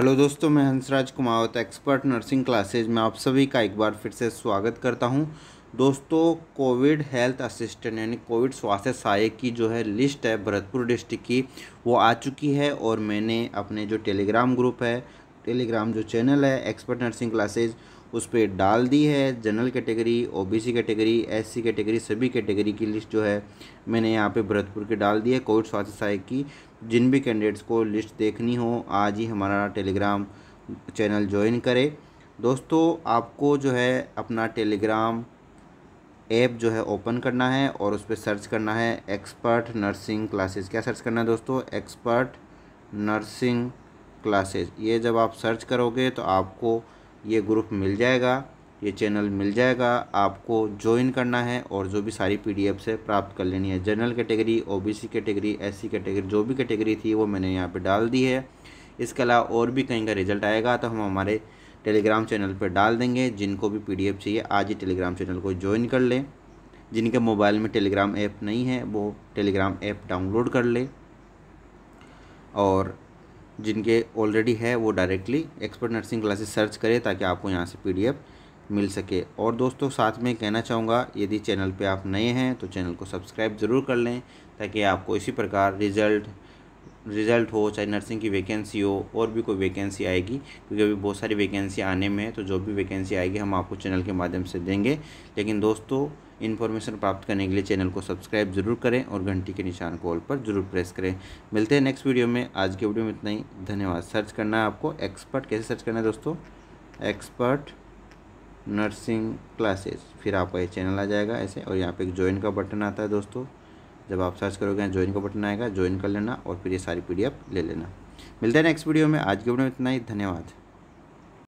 hello दोस्तों मैं Hansraj Kumawat expert nursing classes में आप सभी का एक बार फिर से स्वागत करता हूं दोस्तों कोविड हेल्थ असिस्टेंट यानी कोविड स्वास्थ्य सहायक की जो है लिस्ट है भरतपुर डिस्ट्रिक्ट की वो आ चुकी है और मैंने अपने जो टेलीग्राम ग्रुप है टेलीग्राम जो चैनल है एक्सपर्ट नर्सिंग क्लासेज उस पर डाल दी है general category OBC category SC category सभी कैटेगरी की लिस्ट जो है मैंने यहाँ पे भरतपुर के डाल दी है कोविड स्वास्थ्य सहायक की जिन भी कैंडिडेट्स को लिस्ट देखनी हो आज ही हमारा टेलीग्राम चैनल ज्वाइन करें दोस्तों आपको जो है अपना टेलीग्राम ऐप जो है ओपन करना है और उस पर सर्च करना है एक्सपर्ट नर्सिंग क्लासेस क्या सर्च करना है दोस्तों एक्सपर्ट नर्सिंग क्लासेस ये जब आप सर्च करोगे तो आपको ये ग्रुप मिल जाएगा ये चैनल मिल जाएगा आपको ज्वाइन करना है और जो भी सारी पी डी एफ से प्राप्त कर लेनी है general category OBC category SC category जो भी कैटेगरी थी वो मैंने यहाँ पे डाल दी है इसके अलावा और भी कहीं का रिजल्ट आएगा तो हम हमारे टेलीग्राम चैनल पर डाल देंगे जिनको भी एफ़ चाहिए आज ही टेलीग्राम चैनल को ज्वाइन कर लें जिनके मोबाइल में टेलीग्राम ऐप नहीं है वो टेलीग्राम ऐप डाउनलोड कर लें और जिनके ऑलरेडी है वो directly expert nursing classes search करें ताकि आपको यहाँ से पी मिल सके और दोस्तों साथ में कहना चाहूँगा यदि चैनल पर आप नए हैं तो चैनल को सब्सक्राइब ज़रूर कर लें ताकि आपको इसी प्रकार रिज़ल्ट रिज़ल्ट हो चाहे नर्सिंग की वैकेंसी हो और भी कोई वैकेंसी आएगी क्योंकि अभी बहुत सारी वैकेंसी आने में है तो जो भी वैकेंसी आएगी हम आपको चैनल के माध्यम से देंगे लेकिन दोस्तों इन्फॉर्मेशन प्राप्त करने के लिए चैनल को सब्सक्राइब जरूर करें और घंटी के निशान को ऑल पर जरूर प्रेस करें मिलते हैं नेक्स्ट वीडियो में आज के वीडियो में इतना ही धन्यवाद सर्च करना है आपको एक्सपर्ट कैसे सर्च करना है दोस्तों एक्सपर्ट नर्सिंग क्लासेस फिर आपका ये चैनल आ जाएगा ऐसे और यहाँ पे एक ज्वाइन का बटन आता है दोस्तों जब आप सर्च करोगे ज्वाइन का बटन आएगा ज्वाइन कर लेना और फिर ये सारी पी ले लेना मिलते हैं नेक्स्ट वीडियो में आज के वीडियो में इतना ही धन्यवाद